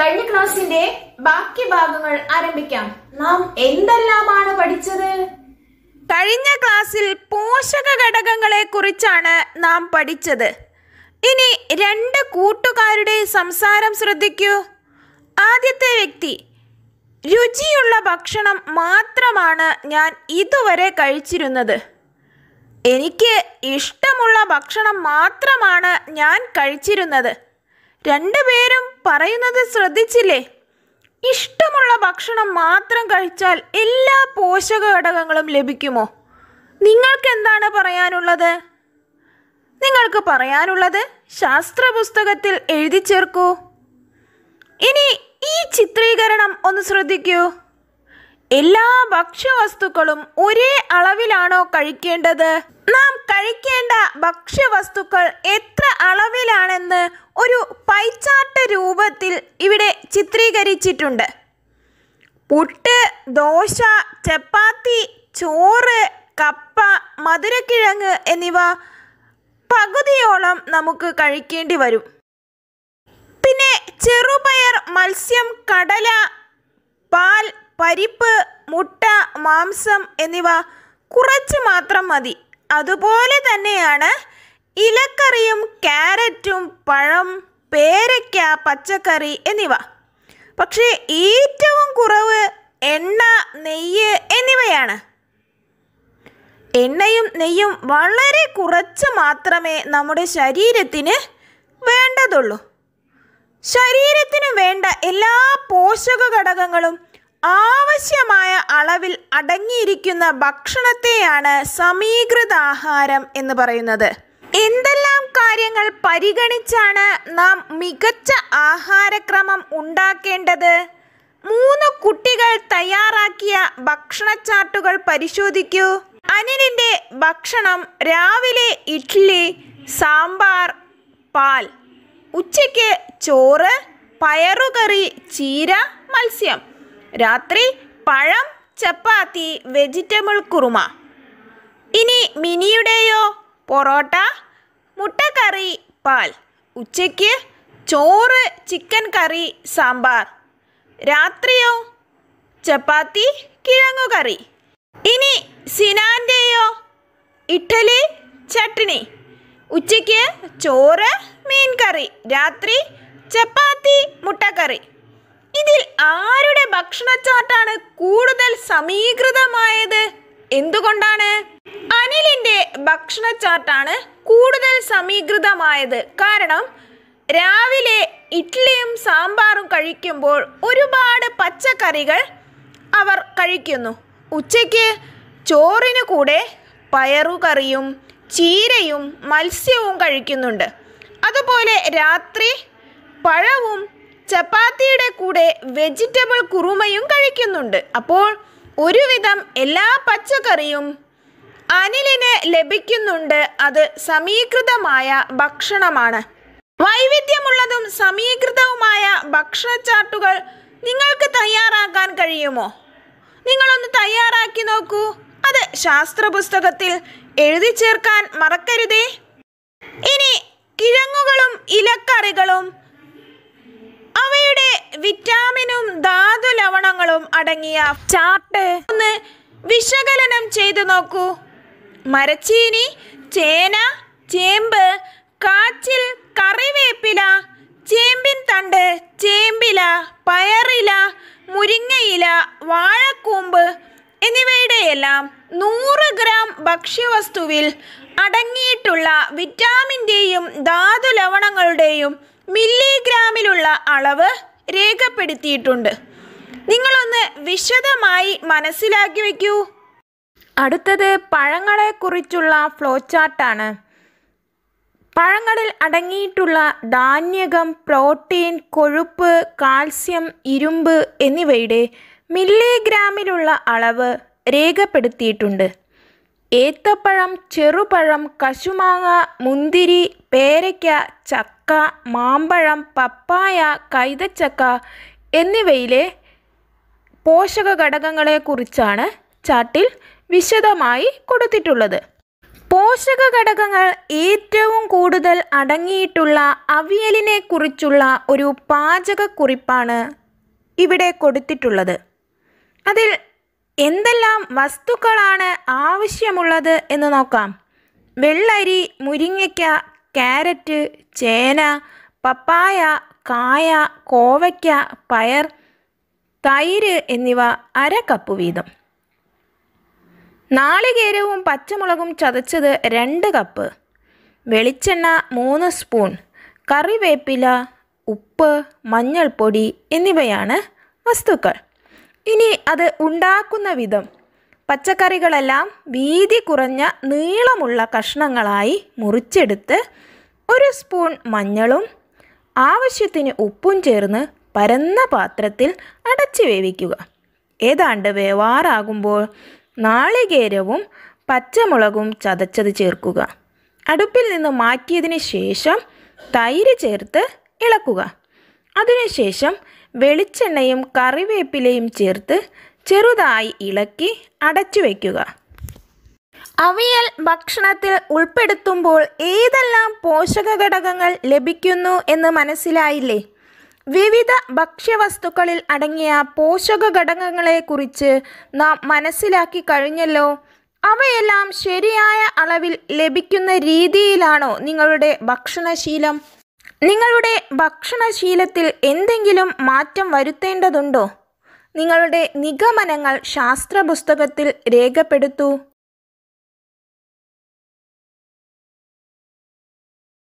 കഴിഞ്ഞ ക്ലാസിന്റെ ബാക്കി ഭാഗങ്ങൾ ആരംഭിക്കാം നാം എന്തെല്ലാമാണ് പഠിച്ചത് കഴിഞ്ഞ ക്ലാസ്സിൽ പോഷക ഘടകങ്ങളെ കുറിച്ചാണ് നാം പഠിച്ചത് ഇനി രണ്ട് കൂട്ടുകാരുടെ സംസാരം ശ്രദ്ധിക്കൂ ആദ്യത്തെ വ്യക്തി രുചിയുള്ള ഭക്ഷണം മാത്രമാണ് ഞാൻ ഇതുവരെ കഴിച്ചിരുന്നത് എനിക്ക് ഇഷ്ടമുള്ള ഭക്ഷണം മാത്രമാണ് ഞാൻ കഴിച്ചിരുന്നത് രണ്ടുപേരും പറയുന്നത് ശ്രദ്ധിച്ചില്ലേ ഇഷ്ടമുള്ള ഭക്ഷണം മാത്രം കഴിച്ചാൽ എല്ലാ പോഷക ഘടകങ്ങളും ലഭിക്കുമോ നിങ്ങൾക്ക് എന്താണ് പറയാനുള്ളത് നിങ്ങൾക്ക് പറയാനുള്ളത് ശാസ്ത്ര പുസ്തകത്തിൽ എഴുതി ചേർക്കൂ ഇനി ഈ ചിത്രീകരണം ഒന്ന് ശ്രദ്ധിക്കൂ എല്ലാ ഭക്ഷ്യവസ്തുക്കളും ഒരേ അളവിലാണോ കഴിക്കേണ്ടത് നാം കഴി വേണ്ട ഭക്ഷ്യവസ്തുക്കൾ എത്ര അളവിലാണെന്ന് ഒരു പൈചാർട്ട് രൂപത്തിൽ ഇവിടെ ചിത്രീകരിച്ചിട്ടുണ്ട് പുട്ട് ദോശ ചപ്പാത്തി ചോറ് കപ്പ മധുരക്കിഴങ്ങ് എന്നിവ പകുതിയോളം നമുക്ക് കഴിക്കേണ്ടി വരും പിന്നെ ചെറുപയർ മത്സ്യം കടല പാൽ പരിപ്പ് മുട്ട മാംസം എന്നിവ കുറച്ച് മാത്രം മതി അതുപോലെ തന്നെയാണ് ഇലക്കറിയും ക്യാരറ്റും പഴം പേരയ്ക്ക പച്ചക്കറി എന്നിവ പക്ഷേ ഏറ്റവും കുറവ് എണ്ണ നെയ്യ് എന്നിവയാണ് എണ്ണയും നെയ്യും വളരെ കുറച്ച് മാത്രമേ നമ്മുടെ ശരീരത്തിന് വേണ്ടതുള്ളൂ ശരീരത്തിന് വേണ്ട എല്ലാ പോഷക ഘടകങ്ങളും ആവശ്യമായ അളവിൽ അടങ്ങിയിരിക്കുന്ന ഭക്ഷണത്തെയാണ് സമീകൃത ആഹാരം എന്ന് പറയുന്നത് എന്തെല്ലാം കാര്യങ്ങൾ പരിഗണിച്ചാണ് നാം മികച്ച ആഹാരക്രമം ഉണ്ടാക്കേണ്ടത് മൂന്ന് കുട്ടികൾ തയ്യാറാക്കിയ ഭക്ഷണ ചാർട്ടുകൾ പരിശോധിക്കൂ അനിലിൻ്റെ ഭക്ഷണം രാവിലെ ഇഡ്ഡലി സാമ്പാർ പാൽ ഉച്ചയ്ക്ക് ചോറ് പയറുകറി ചീര മത്സ്യം രാത്രി പഴം ചപ്പാത്തി വെജിറ്റബിൾ കുറുമ ഇനി മിനിയുടെയോ പൊറോട്ട മുട്ടക്കറി പാൽ ഉച്ചയ്ക്ക് ചോറ് ചിക്കൻ കറി സാമ്പാർ രാത്രിയോ ചപ്പാത്തി കിഴങ്ങു കറി ഇനി സിനാൻ്റെയോ ഇഡലി ചട്നി ഉച്ചയ്ക്ക് ചോറ് മീൻ കറി രാത്രി ചപ്പാത്തി മുട്ടക്കറി ഇതിൽ ആരുടെ ഭക്ഷണ ചാർട്ടാണ് കൂടുതൽ സമീകൃതമായത് എന്തുകൊണ്ടാണ് അനിലിന്റെ ഭക്ഷണ ചാർട്ടാണ് കൂടുതൽ സമീകൃതമായത് കാരണം രാവിലെ ഇഡ്ലിയും സാമ്പാറും കഴിക്കുമ്പോൾ ഒരുപാട് പച്ചക്കറികൾ അവർ കഴിക്കുന്നു ഉച്ചയ്ക്ക് ചോറിന് കൂടെ പയറുകറിയും ചീരയും മത്സ്യവും കഴിക്കുന്നുണ്ട് അതുപോലെ രാത്രി പഴവും ചപ്പാത്തിയുടെ കൂടെ വെജിറ്റബിൾ കുറുമയും കഴിക്കുന്നുണ്ട് അപ്പോൾ ഒരുവിധം എല്ലാ പച്ചക്കറിയും അനിലിന് ലഭിക്കുന്നുണ്ട് അത് സമീകൃതമായ ഭക്ഷണമാണ് വൈവിധ്യമുള്ളതും സമീകൃതവുമായ ഭക്ഷണച്ചാട്ടുകൾ നിങ്ങൾക്ക് തയ്യാറാക്കാൻ കഴിയുമോ നിങ്ങളൊന്ന് തയ്യാറാക്കി നോക്കൂ അത് ശാസ്ത്രപുസ്തകത്തിൽ എഴുതി ചേർക്കാൻ മറക്കരുതേ ഇനി കിഴങ്ങുകളും ഇലക്കറികളും വിറ്റാമിനും ധാതു ലവണങ്ങളും അടങ്ങിയ ചാട്ട് ഒന്ന് വിശകലനം ചെയ്തു നോക്കൂ മരച്ചീനി ചേന ചേമ്പ് കാച്ചിൽ കറിവേപ്പില ചേമ്പിൻ തണ്ട് ചേമ്പില പയറില മുരിങ്ങയില വാഴക്കൂമ്പ് എന്നിവയുടെയെല്ലാം നൂറ് ഗ്രാം ഭക്ഷ്യവസ്തുവിൽ അടങ്ങിയിട്ടുള്ള വിറ്റാമിൻ്റെയും ധാതു ലവണങ്ങളുടെയും മില്ലിഗ്രാമിലുള്ള അളവ് രേഖപ്പെടുത്തിയിട്ടുണ്ട് നിങ്ങളൊന്ന് വിശദമായി മനസ്സിലാക്കി വയ്ക്കൂ അടുത്തത് പഴങ്ങളെക്കുറിച്ചുള്ള ഫ്ലോ ചാർട്ടാണ് പഴങ്ങളിൽ അടങ്ങിയിട്ടുള്ള ധാന്യകം പ്രോട്ടീൻ കൊഴുപ്പ് കാൽസ്യം ഇരുമ്പ് എന്നിവയുടെ മില്ലിഗ്രാമിലുള്ള അളവ് രേഖപ്പെടുത്തിയിട്ടുണ്ട് ഏത്തപ്പഴം ചെറുപഴം കശുമാങ്ങ മുന്തിരി പേരയ്ക്ക ചക്ക മാമ്പഴം പപ്പായ കൈതച്ചക്ക എന്നിവയിലെ പോഷക ഘടകങ്ങളെക്കുറിച്ചാണ് ചാട്ടിൽ വിശദമായി കൊടുത്തിട്ടുള്ളത് പോഷക ഘടകങ്ങൾ ഏറ്റവും കൂടുതൽ അടങ്ങിയിട്ടുള്ള അവിയലിനെ കുറിച്ചുള്ള ഒരു പാചകക്കുറിപ്പാണ് ഇവിടെ കൊടുത്തിട്ടുള്ളത് അതിൽ എന്തെല്ലാം വസ്തുക്കളാണ് ആവശ്യമുള്ളത് എന്ന് നോക്കാം വെള്ളരി മുരിങ്ങയ്ക്ക ക്യാരറ്റ് ചേന പപ്പായ കായ കോവയ്ക്ക പയർ തൈര് എന്നിവ അര കപ്പ് വീതം നാളികേരവും പച്ചമുളകും ചതച്ചത് രണ്ട് കപ്പ് വെളിച്ചെണ്ണ മൂന്ന് സ്പൂൺ കറിവേപ്പില ഉപ്പ് മഞ്ഞൾപ്പൊടി എന്നിവയാണ് വസ്തുക്കൾ ഇനി അത് ഉണ്ടാക്കുന്ന വിധം പച്ചക്കറികളെല്ലാം വീതി കുറഞ്ഞ നീളമുള്ള കഷ്ണങ്ങളായി മുറിച്ചെടുത്ത് ഒരു സ്പൂൺ മഞ്ഞളും ആവശ്യത്തിന് ഉപ്പും ചേർന്ന് പരന്ന പാത്രത്തിൽ അടച്ചു വേവിക്കുക ഏതാണ്ട് വേവാറാകുമ്പോൾ നാളികേരവും പച്ചമുളകും ചതച്ചത് ചേർക്കുക അടുപ്പിൽ നിന്ന് മാറ്റിയതിന് ശേഷം തൈര് ചേർത്ത് ഇളക്കുക അതിനുശേഷം വെളിച്ചെണ്ണയും കറിവേപ്പിലയും ചേർത്ത് ചെറുതായി ഇളക്കി അടച്ചു വയ്ക്കുക അവിയൽ ഭക്ഷണത്തിൽ ഉൾപ്പെടുത്തുമ്പോൾ ഏതെല്ലാം പോഷക ഘടകങ്ങൾ ലഭിക്കുന്നു എന്ന് മനസ്സിലായില്ലേ വിവിധ ഭക്ഷ്യവസ്തുക്കളിൽ അടങ്ങിയ പോഷക ഘടകങ്ങളെക്കുറിച്ച് നാം മനസ്സിലാക്കി കഴിഞ്ഞല്ലോ അവയെല്ലാം ശരിയായ അളവിൽ ലഭിക്കുന്ന രീതിയിലാണോ നിങ്ങളുടെ ഭക്ഷണശീലം നിങ്ങളുടെ ഭക്ഷണശീലത്തിൽ എന്തെങ്കിലും മാറ്റം വരുത്തേണ്ടതുണ്ടോ നിങ്ങളുടെ നിഗമനങ്ങൾ ശാസ്ത്ര പുസ്തകത്തിൽ രേഖപ്പെടുത്തൂ